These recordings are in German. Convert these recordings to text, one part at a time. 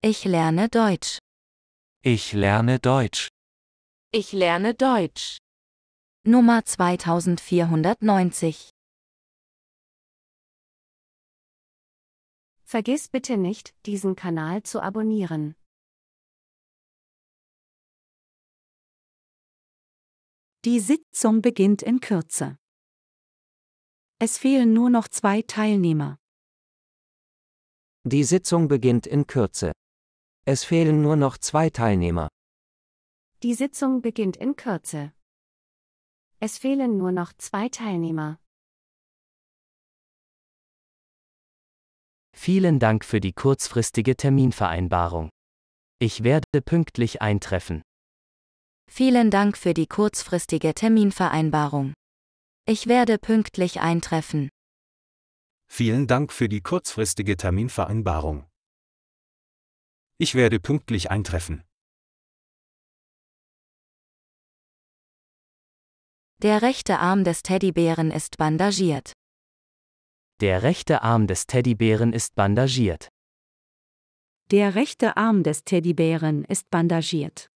Ich lerne Deutsch. Ich lerne Deutsch. Ich lerne Deutsch. Nummer 2490. Vergiss bitte nicht, diesen Kanal zu abonnieren. Die Sitzung beginnt in Kürze. Es fehlen nur noch zwei Teilnehmer. Die Sitzung beginnt in Kürze. Es fehlen nur noch zwei Teilnehmer. Die Sitzung beginnt in Kürze. Es fehlen nur noch zwei Teilnehmer. Vielen Dank für die kurzfristige Terminvereinbarung. Ich werde pünktlich eintreffen. Vielen Dank für die kurzfristige Terminvereinbarung. Ich werde pünktlich eintreffen. Vielen Dank für die kurzfristige Terminvereinbarung. Ich werde pünktlich eintreffen. Der rechte Arm des Teddybären ist bandagiert. Der rechte Arm des Teddybären ist bandagiert. Der rechte Arm des Teddybären ist bandagiert.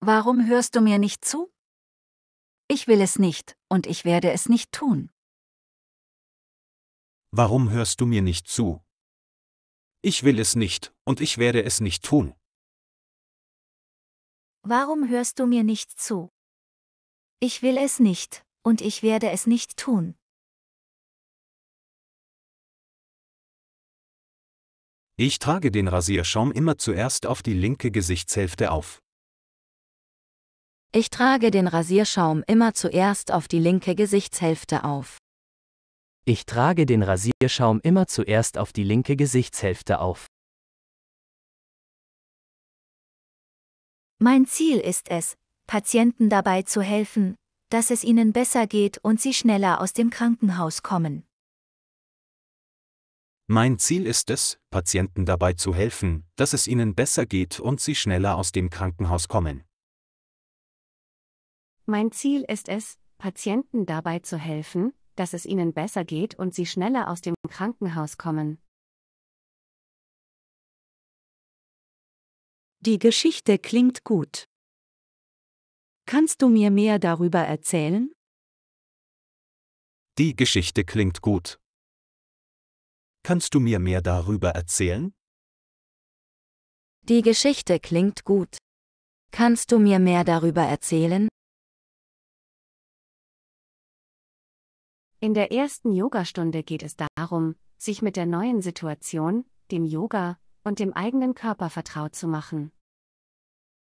Warum hörst du mir nicht zu? Ich will es nicht, und ich werde es nicht tun. Warum hörst du mir nicht zu? Ich will es nicht, und ich werde es nicht tun. Warum hörst du mir nicht zu? Ich will es nicht, und ich werde es nicht tun. Ich trage den Rasierschaum immer zuerst auf die linke Gesichtshälfte auf. Ich trage den Rasierschaum immer zuerst auf die linke Gesichtshälfte auf. Ich trage den Rasierschaum immer zuerst auf die linke Gesichtshälfte auf. Mein Ziel ist es, Patienten dabei zu helfen, dass es ihnen besser geht und sie schneller aus dem Krankenhaus kommen. Mein Ziel ist es, Patienten dabei zu helfen, dass es ihnen besser geht und sie schneller aus dem Krankenhaus kommen. Mein Ziel ist es, Patienten dabei zu helfen, dass es ihnen besser geht und sie schneller aus dem Krankenhaus kommen. Die Geschichte klingt gut. Kannst du mir mehr darüber erzählen? Die Geschichte klingt gut. Kannst du mir mehr darüber erzählen? Die Geschichte klingt gut. Kannst du mir mehr darüber erzählen? In der ersten Yogastunde geht es darum, sich mit der neuen Situation, dem Yoga und dem eigenen Körper vertraut zu machen.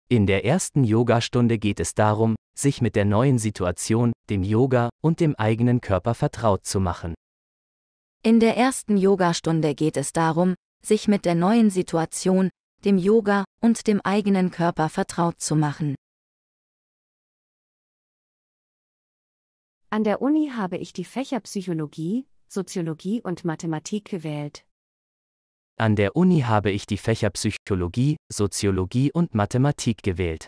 In der ersten Yogastunde geht es darum, sich mit der neuen Situation, dem Yoga und dem eigenen Körper vertraut zu machen. In der ersten Yogastunde geht es darum, sich mit der neuen Situation, dem Yoga und dem eigenen Körper vertraut zu machen. An der Uni habe ich die Fächer Psychologie, Soziologie und Mathematik gewählt. An der Uni habe ich die Fächer Psychologie, Soziologie und Mathematik gewählt.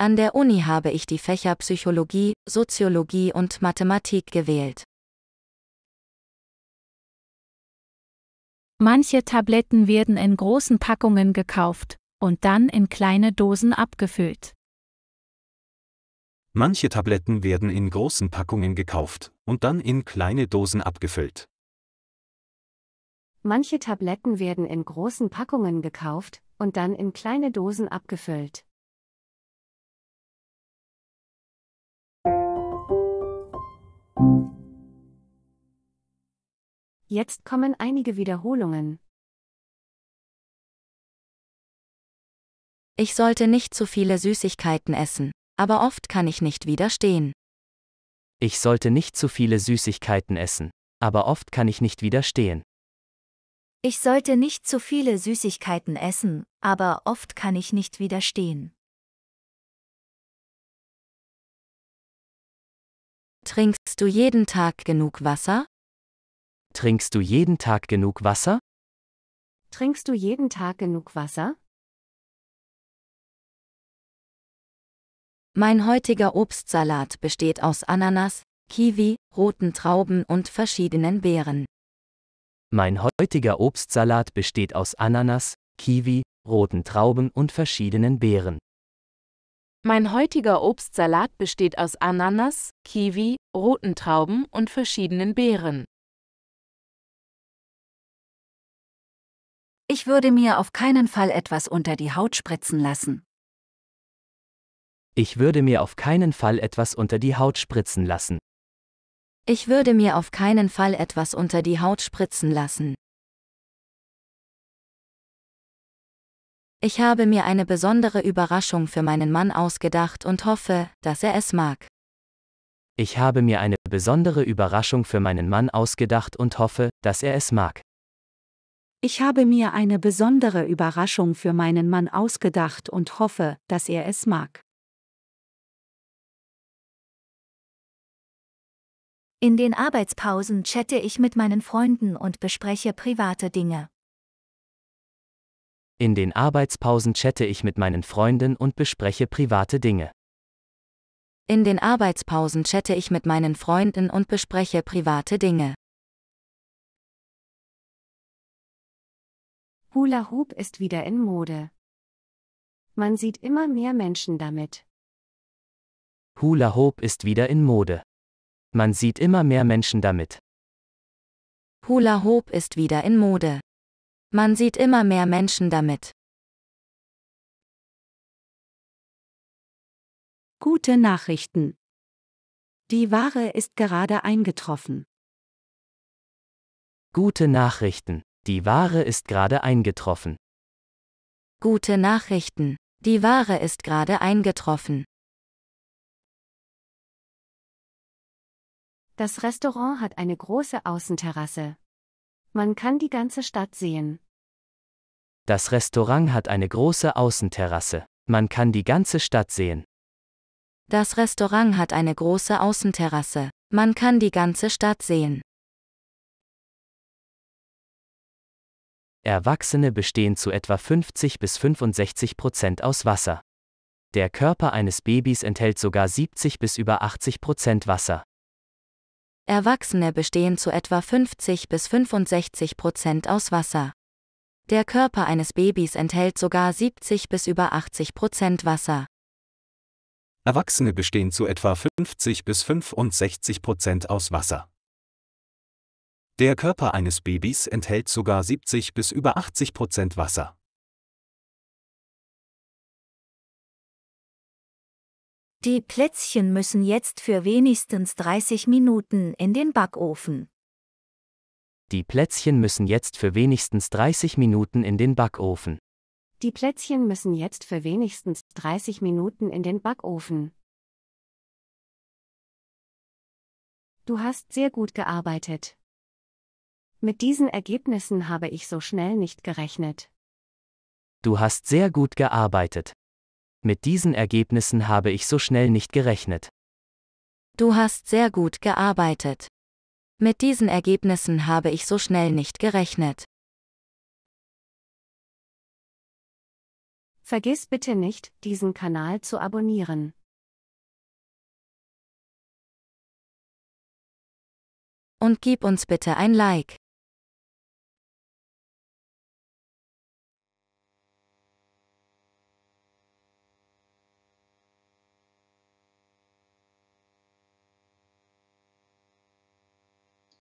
An der Uni habe ich die Fächer Psychologie, Soziologie und Mathematik gewählt. Manche Tabletten werden in großen Packungen gekauft und dann in kleine Dosen abgefüllt. Manche Tabletten werden in großen Packungen gekauft und dann in kleine Dosen abgefüllt. Manche Tabletten werden in großen Packungen gekauft und dann in kleine Dosen abgefüllt. Jetzt kommen einige Wiederholungen. Ich sollte nicht zu viele Süßigkeiten essen aber oft kann ich nicht widerstehen. Ich sollte nicht zu viele Süßigkeiten essen, aber oft kann ich nicht widerstehen. Ich sollte nicht zu viele Süßigkeiten essen, aber oft kann ich nicht widerstehen. Trinkst du jeden Tag genug Wasser? Trinkst du jeden Tag genug Wasser? Trinkst du jeden Tag genug Wasser? Mein heutiger Obstsalat besteht aus Ananas, Kiwi, roten Trauben und verschiedenen Beeren. Mein heutiger Obstsalat besteht aus Ananas, Kiwi, roten Trauben und verschiedenen Beeren. Mein heutiger Obstsalat besteht aus Ananas, Kiwi, roten Trauben und verschiedenen Beeren. Ich würde mir auf keinen Fall etwas unter die Haut spritzen lassen. Ich würde mir auf keinen Fall etwas unter die Haut spritzen lassen. Ich würde mir auf keinen Fall etwas unter die Haut spritzen lassen. Ich habe mir eine besondere Überraschung für meinen Mann ausgedacht und hoffe, dass er es mag. Ich habe mir eine besondere Überraschung für meinen Mann ausgedacht und hoffe, dass er es mag. Ich habe mir eine besondere Überraschung für meinen Mann ausgedacht und hoffe, dass er es mag. In den Arbeitspausen chatte ich mit meinen Freunden und bespreche private Dinge. In den Arbeitspausen chatte ich mit meinen Freunden und bespreche private Dinge. In den Arbeitspausen chatte ich mit meinen Freunden und bespreche private Dinge. Hula Hoop ist wieder in Mode. Man sieht immer mehr Menschen damit. Hula Hoop ist wieder in Mode. Man sieht immer mehr Menschen damit. Hula Hoop ist wieder in Mode. Man sieht immer mehr Menschen damit. Gute Nachrichten. Die Ware ist gerade eingetroffen. Gute Nachrichten. Die Ware ist gerade eingetroffen. Gute Nachrichten. Die Ware ist gerade eingetroffen. Das Restaurant hat eine große Außenterrasse. Man kann die ganze Stadt sehen. Das Restaurant hat eine große Außenterrasse. Man kann die ganze Stadt sehen. Das Restaurant hat eine große Außenterrasse. Man kann die ganze Stadt sehen. Erwachsene bestehen zu etwa 50 bis 65 Prozent aus Wasser. Der Körper eines Babys enthält sogar 70 bis über 80 Prozent Wasser. Erwachsene bestehen zu etwa 50 bis 65 Prozent aus Wasser. Der Körper eines Babys enthält sogar 70 bis über 80 Prozent Wasser. Erwachsene bestehen zu etwa 50 bis 65 Prozent aus Wasser. Der Körper eines Babys enthält sogar 70 bis über 80 Prozent Wasser. Die Plätzchen müssen jetzt für wenigstens 30 Minuten in den Backofen. Die Plätzchen müssen jetzt für wenigstens 30 Minuten in den Backofen. Die Plätzchen müssen jetzt für wenigstens 30 Minuten in den Backofen. Du hast sehr gut gearbeitet. Mit diesen Ergebnissen habe ich so schnell nicht gerechnet. Du hast sehr gut gearbeitet. Mit diesen Ergebnissen habe ich so schnell nicht gerechnet. Du hast sehr gut gearbeitet. Mit diesen Ergebnissen habe ich so schnell nicht gerechnet. Vergiss bitte nicht, diesen Kanal zu abonnieren. Und gib uns bitte ein Like.